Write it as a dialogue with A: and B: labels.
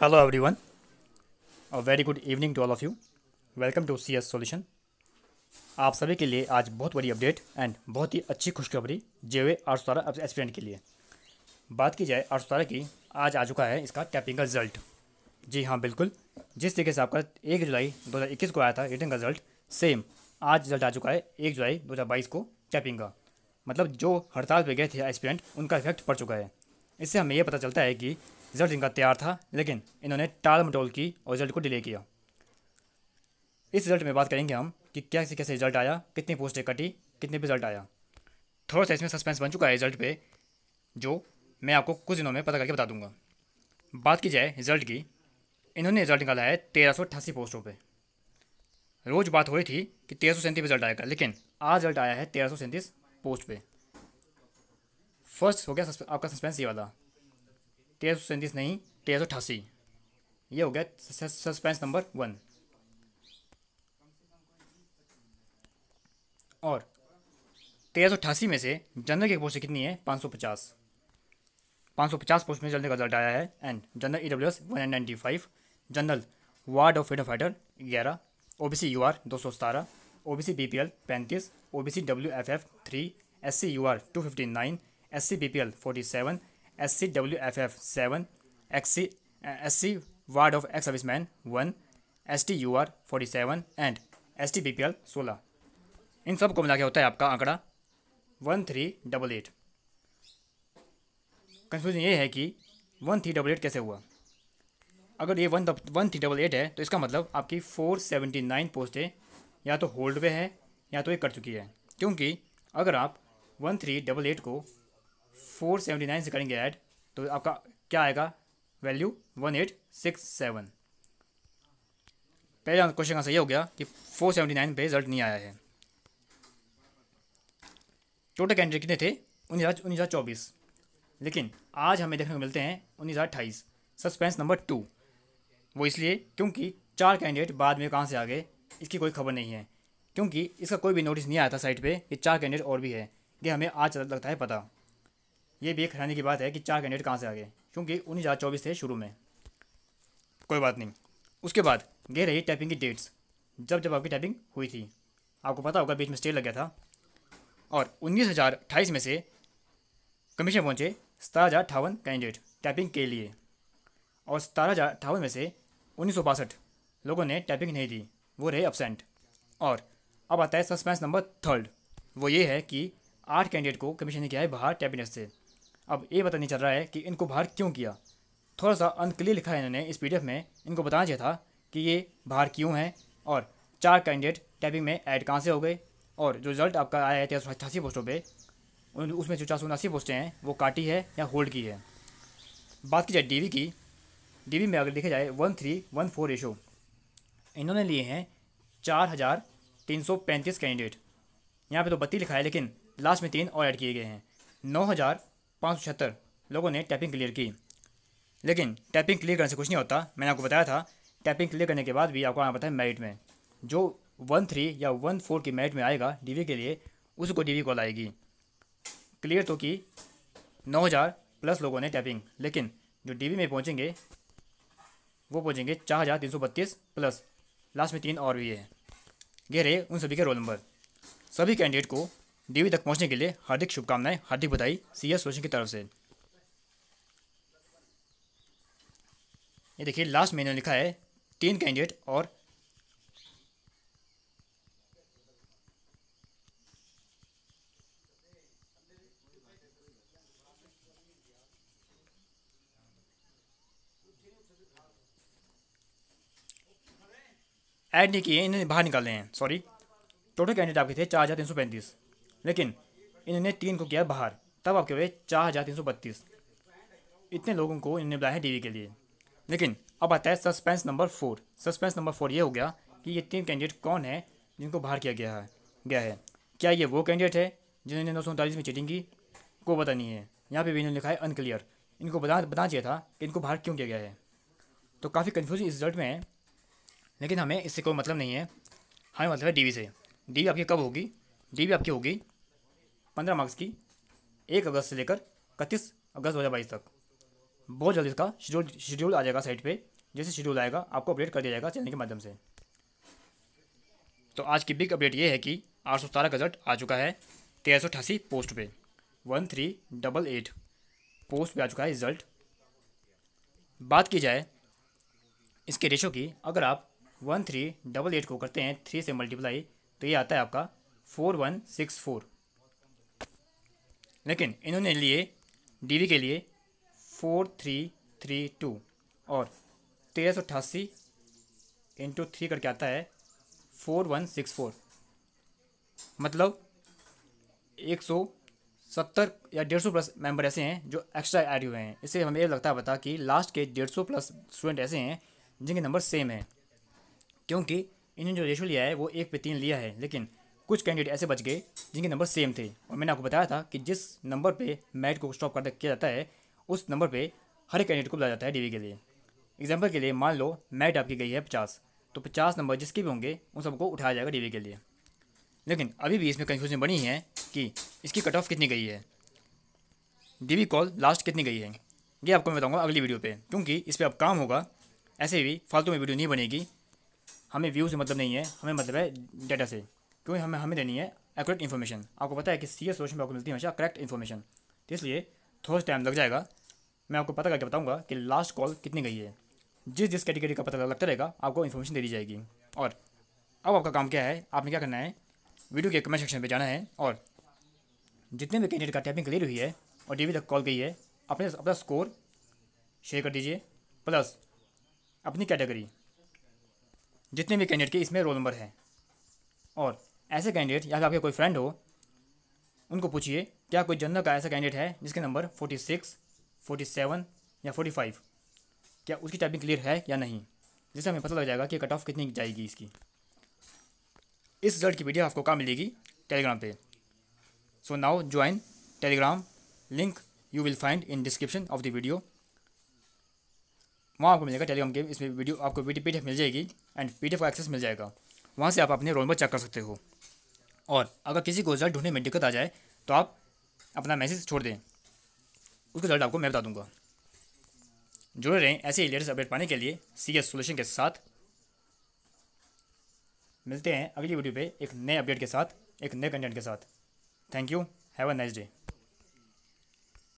A: Hello everyone. A very good evening to all of you. Welcome to CS Solution. आप सभी के लिए आज बहुत बड़ी अपडेट एंड बहुत ही अच्छी खुशखबरी जे हुए आठ सौ सतारह एस्पिरेंट के लिए बात की जाए आठ सौ सतारह की आज आ चुका है इसका टैपिंग का रिजल्ट जी हाँ बिल्कुल जिस तरीके से आपका एक जुलाई दो हज़ार इक्कीस को आया था रिटर्न का रिजल्ट सेम आज रिजल्ट आ चुका है एक जुलाई दो हज़ार बाईस को टैपिंग का मतलब जो हड़ताल पर गए थे एस्पिरेंट उनका इफेक्ट पड़ चुका है इससे हमें यह पता चलता है कि रिजल्ट इनका तैयार था लेकिन इन्होंने टाल मटोल की और रिजल्ट को डिले किया इस रिजल्ट में बात करेंगे हम कि कैसे कैसे रिजल्ट आया कितनी पोस्टें कटी कितने रिजल्ट आया थोड़ा सा इसमें सस्पेंस बन चुका है रिजल्ट पे जो मैं आपको कुछ दिनों में पता करके बता दूंगा बात की जाए रिजल्ट की इन्होंने रिजल्ट निकाला है तेरह सौ अट्ठासी पोस्टों पर रोज़ बात हुई थी कि तेरह सौ सैंतीस रिजल्ट आएगा लेकिन आज रिजल्ट आया है तेरह सौ सैंतीस पोस्ट पे फर्स्ट हो गया आपका सस्पेंस ये वाला तेरह सौ सैंतीस नहीं तेरह सौ अठासी ये हो गया सस्पेंस नंबर वन और तेरह सौ अठासी में से जनरल की पोस्ट कितनी है पाँच सौ पचास पाँच सौ पचास पोस्ट में जनरल का रिजल्ट आया है and general E W S one hundred ninety five general ward of freedom fighter ग्यारह O B C U R दो सौ सतारह O B C B P L पैंतीस O B C W F F three S C U R two fifty nine S C B P L forty seven S C W F F seven X C S C ward of ex service man one S T U R forty seven and S T B P L सोलह इन सब को मिला के होता है आपका आंकड़ा one three double eight confusion ये है कि वन थ्री डबल एट कैसे हुआ अगर ये one one three double eight है तो इसका मतलब आपकी फोर सेवेंटी नाइन पोस्टें या तो होल्ड पे है या तो ये कट चुकी है क्योंकि अगर आप वन थ्री डबल एट को फोर सेवेंटी नाइन से करेंगे ऐड तो आपका क्या आएगा value one eight six seven पहला क्वेश्चन का सही हो गया कि फोर सेवेंटी नाइन पर रिजल्ट नहीं आया है टोटल कैंडिडेट कितने थे उन्नीस हज़ार उन्नीस हज़ार चौबीस लेकिन आज हमें देखने को मिलते हैं उन्नीस हज़ार अट्ठाईस सस्पेंस नंबर टू वो इसलिए क्योंकि चार कैंडिडेट बाद में कहाँ से आ गए इसकी कोई खबर नहीं है क्योंकि इसका कोई भी नोटिस नहीं आया था साइट पे कि चार कैंडिडेट और भी है ये हमें आज लगता है पता ये भी एक हैरानी की बात है कि चार कैंडिडेट कहाँ से आ गए क्योंकि उन्नीस हज़ार चौबीस थे शुरू में कोई बात नहीं उसके बाद गए रही टाइपिंग की डेट्स जब जब आपकी टाइपिंग हुई थी आपको पता होगा बीच में स्टे लग गया था और उन्नीस हज़ार अट्ठाईस में से कमीशन पहुँचे सतारह हज़ार अठावन कैंडिडेट टाइपिंग के लिए और सतारह हज़ार अट्ठावन में से उन्नीस सौ बासठ लोगों ने टाइपिंग नहीं दी वो रहे अपसेंट और अब आता है सस्पेंस नंबर थर्ड वो ये है कि आठ कैंडिडेट को कमीशन ने किया है बाहर टैबिनेट से अब ये पता नहीं चल रहा है कि इनको बाहर क्यों किया थोड़ा सा अनक्लियर लिखा है इन्होंने इस पी में इनको बताना चाहिए था कि ये बाहर क्यों हैं और चार कैंडिडेट टैपिंग में ऐड कहाँ से हो गए और जो रिजल्ट आपका आया है तेरह सौ अट्ठासी पोस्टों पर उसमें जो चार सौ उनासी पोस्टें हैं वो काटी है या होल्ड की है बात की जाए डीवी की डीवी में अगर देखा जाए one three one four ratio इन्होंने लिए हैं चार हज़ार तीन सौ पैंतीस कैंडिडेट यहाँ पे तो बत्ती लिखा है लेकिन लास्ट में तीन और ऐड किए गए हैं नौ हज़ार पाँच लोगों ने टैपिंग क्लियर की लेकिन टैपिंग क्लियर करने से कुछ नहीं होता मैंने आपको बताया था टैपिंग क्लियर करने के बाद भी आपको आना पता है मेरिट में जो वन थ्री या वन फोर की मेरिट में आएगा डी के लिए उसको डी कॉल आएगी क्लियर तो की नौ हज़ार प्लस लोगों ने टैपिंग लेकिन जो डी में पहुँचेंगे वो पहुँचेंगे चार हज़ार तीन सौ बत्तीस प्लस लास्ट में तीन और भी है गहरे उन सभी के रोल नंबर सभी कैंडिडेट को डीवी तक पहुंचने के लिए हार्दिक शुभकामनाएं हार्दिक बधाई सी एस रोशन की तरफ से ये देखिए लास्ट मैंने लिखा है तीन कैंडिडेट और ऐड नहीं किए इन्हें बाहर निकाले हैं सॉरी टोटल कैंडिडेट आपके थे चार हज़ार तीन सौ पैंतीस लेकिन इन्होंने तीन को किया बाहर तब आपके हुए चार हज़ार तीन सौ बत्तीस इतने लोगों को इन्होंने बुलाया है वी के लिए लेकिन अब आता है suspense number four suspense number four ये हो गया कि ये तीन कैंडिडेट कौन है जिनको बाहर किया गया है गया है क्या ये वो कैंडिडेट है जिन्होंने नौ सौ उनतालीस में चीटिंग की को पता नहीं है यहाँ पे भी इन्होंने लिखा है अनक्लियर इनको बता बता चाहिए था कि इनको बाहर क्यों किया गया है तो काफ़ी कन्फ्यूज इस रिजल्ट में है लेकिन हमें इससे कोई मतलब नहीं है हमें मतलब है वी से वी आपकी कब होगी वी आपकी होगी पंद्रह मार्क्स की एक अगस्त से लेकर इकतीस अगस्त दो तक बहुत जल्द इसका शेड्यूल शेड्यूल आ जाएगा साइट पे जैसे शेड्यूल आएगा आपको अपडेट कर दिया जाएगा चैनल के माध्यम से तो आज की बिग अपडेट ये है कि आठ सौ सतारह का रिजल्ट आ चुका है तेरह सौ अठासी पोस्ट पे one three double eight post पे आ चुका है रिजल्ट बात की जाए इसके रेशो की अगर आप वन थ्री डबल एट को करते हैं थ्री से मल्टीप्लाई तो ये आता है आपका फोर वन सिक्स फोर लेकिन इन्होंने लिए डीवी के लिए फोर थ्री थ्री टू और तेरह सौ अट्ठासी इंटू थ्री करके आता है फोर वन सिक्स फोर मतलब एक सौ सत्तर या डेढ़ सौ प्लस मेंबर ऐसे हैं जो एक्स्ट्रा ऐड हुए हैं इससे हमें ये लगता है पता कि लास्ट के डेढ़ सौ प्लस स्टूडेंट ऐसे हैं जिनके नंबर सेम हैं क्योंकि इन्होंने जो रेशो लिया है वो एक पे तीन लिया है लेकिन कुछ कैंडिडेट ऐसे बच गए जिनके नंबर सेम थे और मैंने आपको बताया था कि जिस नंबर पे मैट को स्टॉप कर किया जाता है उस नंबर पे हर कैंडिडेट को बुलाया जाता है डीवी के लिए एग्जाम्पल के लिए मान लो मैट आपकी गई है पचास तो पचास नंबर जिसके भी होंगे उन सबको उठाया जाएगा डीवी के लिए लेकिन अभी भी इसमें कन्फ्यूजन बनी है कि इसकी कट ऑफ कितनी गई है डीवी कॉल लास्ट कितनी गई है ये आपको मैं बताऊंगा अगली वीडियो पे क्योंकि इस पर अब काम होगा ऐसे भी फालतू में वीडियो नहीं बनेगी हमें व्यू से मतलब नहीं है हमें मतलब है डाटा से क्योंकि हमें हमें देनी है एक्यूरेट इन्फॉर्मेशन आपको पता है कि सी एस सोशन आपको मिलती है हमेशा करेक्ट इन्फॉर्मेशन तो इसलिए थोड़ा टाइम लग जाएगा मैं आपको पता करके बताऊँगा कि लास्ट कॉल कितनी गई है जिस जिस कैटेगरी का पता लगता रहेगा आपको इन्फॉर्मेशन दे दी जाएगी और अब आपका काम क्या है आपने क्या करना है वीडियो के कमेंट सेक्शन पर जाना है और जितने भी कैंडिडेट का टाइपिंग क्लियर हुई है और डी तक कॉल गई है अपने अपना स्कोर शेयर कर दीजिए प्लस अपनी कैटेगरी जितने भी कैंडिडेट के इसमें रोल नंबर है और ऐसे कैंडिडेट या फिर तो आपके कोई फ्रेंड हो उनको पूछिए क्या कोई जनरल का ऐसा कैंडिडेट है जिसके number forty six forty seven या फोर्टी फाइव क्या उसकी टाइपिंग क्लियर है या नहीं जिससे हमें पता लग जाएगा कि कट ऑफ कितनी जाएगी इसकी इस रिजल्ट की वीडियो आपको कहाँ मिलेगी टेलीग्राम पे so now join Telegram link you will find in description of the video वहाँ आपको मिलेगा टेलीग्राम के इसमें वीडियो आपको पी मिल जाएगी एंड पी का एक्सेस मिल जाएगा वहाँ से आप अपने रोल पर चेक कर सकते हो और अगर किसी को रिजल्ट ढूंढने में दिक्कत आ जाए तो आप अपना मैसेज छोड़ दें उसका रिजल्ट आपको मैं बता दूंगा जुड़े रहें ऐसे ही लेटेस्ट अपडेट पाने के लिए सी एस सोल्यूशन के साथ मिलते हैं अगली वीडियो पे एक नए अपडेट के साथ एक नए कंटेंट के साथ thank you have a nice day